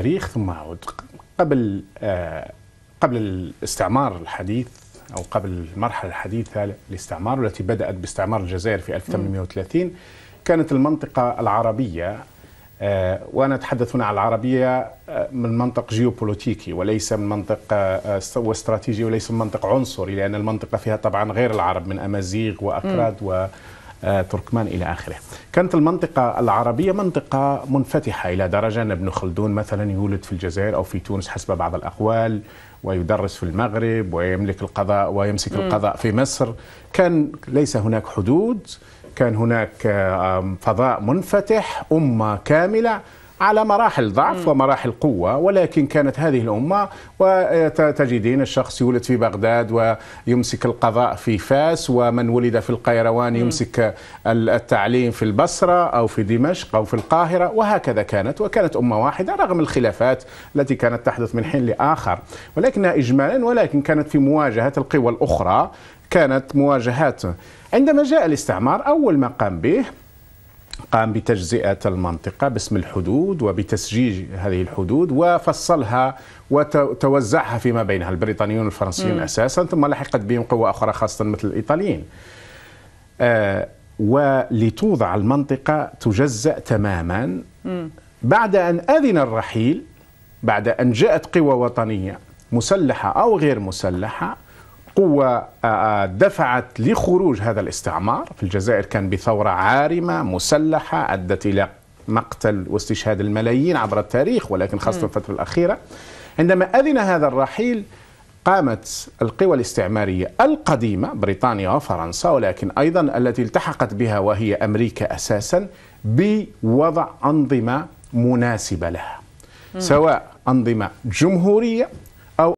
التاريخ ثم أعود قبل آه، قبل الاستعمار الحديث أو قبل المرحلة الحديثة للاستعمار والتي بدأت باستعمار الجزائر في 1830 كانت المنطقة العربية آه، وأنا أتحدث هنا عن العربية آه، من منطق جيوبوليتيكي وليس من منطق واستراتيجي وليس من منطق عنصري لأن المنطقة فيها طبعا غير العرب من أمازيغ وأكراد و آه، تركمان إلى آخره كانت المنطقة العربية منطقة منفتحة إلى درجة أن ابن خلدون مثلا يولد في الجزائر أو في تونس حسب بعض الأقوال ويدرس في المغرب ويملك القضاء ويمسك القضاء في مصر كان ليس هناك حدود كان هناك فضاء منفتح أمة كاملة على مراحل ضعف ومراحل قوة ولكن كانت هذه الأمة وتجدين الشخص يولد في بغداد ويمسك القضاء في فاس ومن ولد في القيروان يمسك التعليم في البصرة أو في دمشق أو في القاهرة وهكذا كانت وكانت أمة واحدة رغم الخلافات التي كانت تحدث من حين لآخر ولكنها إجمالا ولكن كانت في مواجهة القوى الأخرى كانت مواجهات عندما جاء الاستعمار أول ما قام به قام بتجزئة المنطقة باسم الحدود وبتسجيج هذه الحدود وفصلها وتوزعها فيما بينها البريطانيون والفرنسيون أساسا ثم لحقت بهم قوة أخرى خاصة مثل الإيطاليين آه ولتوضع المنطقة تجزأ تماما بعد أن أذن الرحيل بعد أن جاءت قوى وطنية مسلحة أو غير مسلحة قوة آه، آه، دفعت لخروج هذا الاستعمار في الجزائر كان بثورة عارمة مسلحة أدت إلى مقتل واستشهاد الملايين عبر التاريخ ولكن خاصة في الفترة الأخيرة عندما أذن هذا الرحيل قامت القوى الاستعمارية القديمة بريطانيا وفرنسا ولكن أيضا التي التحقت بها وهي أمريكا أساسا بوضع أنظمة مناسبة لها سواء أنظمة جمهورية